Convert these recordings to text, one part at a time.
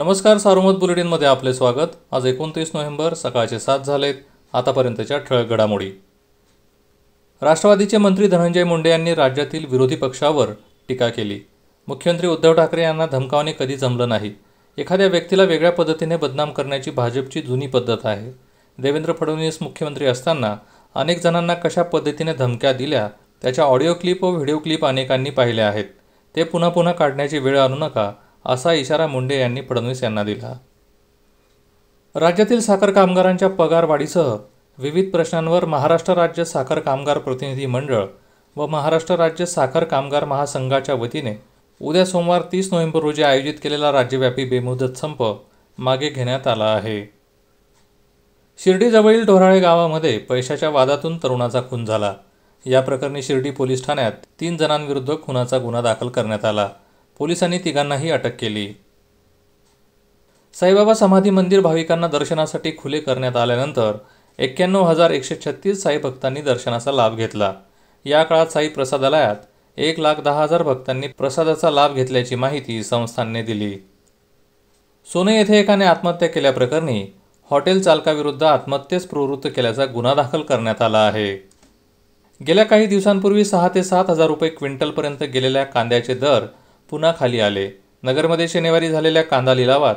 नमस्कार सार्वमत बुलेटिनमध्ये आपले स्वागत आज एकोणतीस नोव्हेंबर सकाळचे सात झालेत आतापर्यंतच्या ठळक घडामोडी राष्ट्रवादीचे मंत्री धनंजय मुंडे यांनी राज्यातील विरोधी पक्षावर टीका केली मुख्यमंत्री उद्धव ठाकरे यांना धमकावणे कधी जमलं नाही एखाद्या व्यक्तीला वेगळ्या पद्धतीने बदनाम करण्याची भाजपची जुनी पद्धत आहे देवेंद्र फडणवीस मुख्यमंत्री असताना अनेक जणांना कशा पद्धतीने धमक्या दिल्या त्याच्या ऑडिओ क्लिप व व्हिडिओ क्लिप अनेकांनी पाहिल्या आहेत ते पुन्हा पुन्हा काढण्याची वेळ आणू नका असा इशारा मुंडे यांनी फडणवीस यांना दिला राज्यातील साखर कामगारांच्या पगारवाढीसह विविध प्रश्नांवर महाराष्ट्र राज्य साखर कामगार प्रतिनिधी मंडळ व महाराष्ट्र राज्य साखर कामगार महासंघाच्या वतीने उद्या सोमवार तीस नोव्हेंबर रोजी आयोजित केलेला राज्यव्यापी बेमुदत संप मागे घेण्यात आला आहे शिर्डीजवळील ढोराळे गावामध्ये पैशाच्या वादातून तरुणाचा खून झाला या प्रकरणी शिर्डी पोलीस ठाण्यात तीन जणांविरुद्ध खुनाचा गुन्हा दाखल करण्यात आला पोलिसांनी तिघांनाही अटक केली साईबाबा समाधी मंदिर भाविकांना दर्शनासाठी खुले करण्यात आल्यानंतर एक्क्याण्णव हजार एकशे छत्तीस साई भक्तांनी दर्शनाचा लाभ घेतला या काळात साई प्रसादालयात एक लाख दहा हजार भक्तांनी प्रसादाचा लाभ घेतल्याची माहिती संस्थांनी दिली सोने येथे एकाने आत्महत्या केल्याप्रकरणी हॉटेल चालकाविरुद्ध आत्महत्येस प्रवृत्त केल्याचा गुन्हा दाखल करण्यात आला आहे गेल्या काही दिवसांपूर्वी सहा ते सात हजार रुपये क्विंटलपर्यंत गेलेल्या कांद्याचे दर पुन्हा खाली आले नगरमध्ये शनिवारी झालेल्या कांदा लिलावात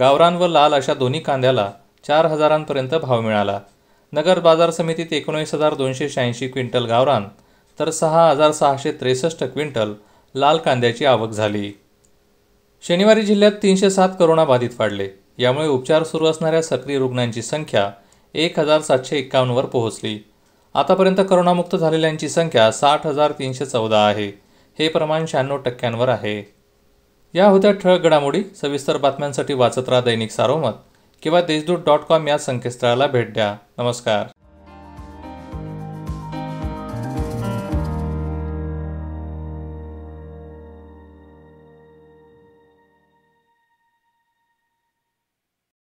गावरान व लाल अशा दोन्ही कांद्याला चार हजारांपर्यंत भाव मिळाला नगर बाजार समितीत एकोणीस हजार दोनशे शहाऐंशी क्विंटल गावरान तर सहा हजार सहाशे त्रेसष्ट क्विंटल लाल कांद्याची आवक झाली शनिवारी जिल्ह्यात तीनशे सात करोना बाधित वाढले यामुळे उपचार सुरू असणाऱ्या सक्रिय रुग्णांची संख्या एक हजार सातशे एक्कावन्नवर पोहोचली आतापर्यंत करोनामुक्त झालेल्यांची संख्या साठ हजार तीनशे चौदा आहे हे प्रमाण शहाण्णव टक्क्यांवर आहे या होत्या ठळक घडामोडी सविस्तर बातम्यांसाठी वाचत राहा दैनिक सारोमत किंवा देशदूत डॉट कॉम या संकेतस्थळाला भेट द्या नमस्कार